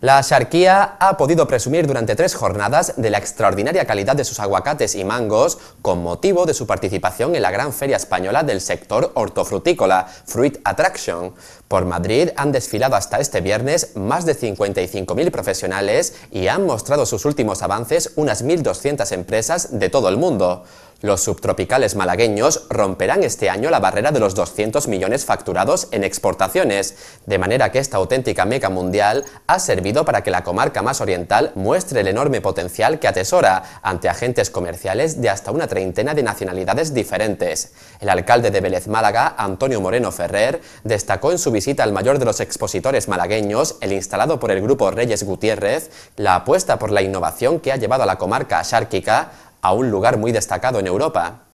La Sharquía ha podido presumir durante tres jornadas de la extraordinaria calidad de sus aguacates y mangos con motivo de su participación en la gran feria española del sector hortofrutícola, Fruit Attraction. Por Madrid han desfilado hasta este viernes más de 55.000 profesionales y han mostrado sus últimos avances unas 1.200 empresas de todo el mundo. Los subtropicales malagueños romperán este año la barrera de los 200 millones facturados en exportaciones, de manera que esta auténtica meca mundial ha servido para que la comarca más oriental muestre el enorme potencial que atesora ante agentes comerciales de hasta una treintena de nacionalidades diferentes. El alcalde de Vélez Málaga, Antonio Moreno Ferrer, destacó en su visita al mayor de los expositores malagueños, el instalado por el grupo Reyes Gutiérrez, la apuesta por la innovación que ha llevado a la comarca asárquica a un lugar muy destacado en Europa,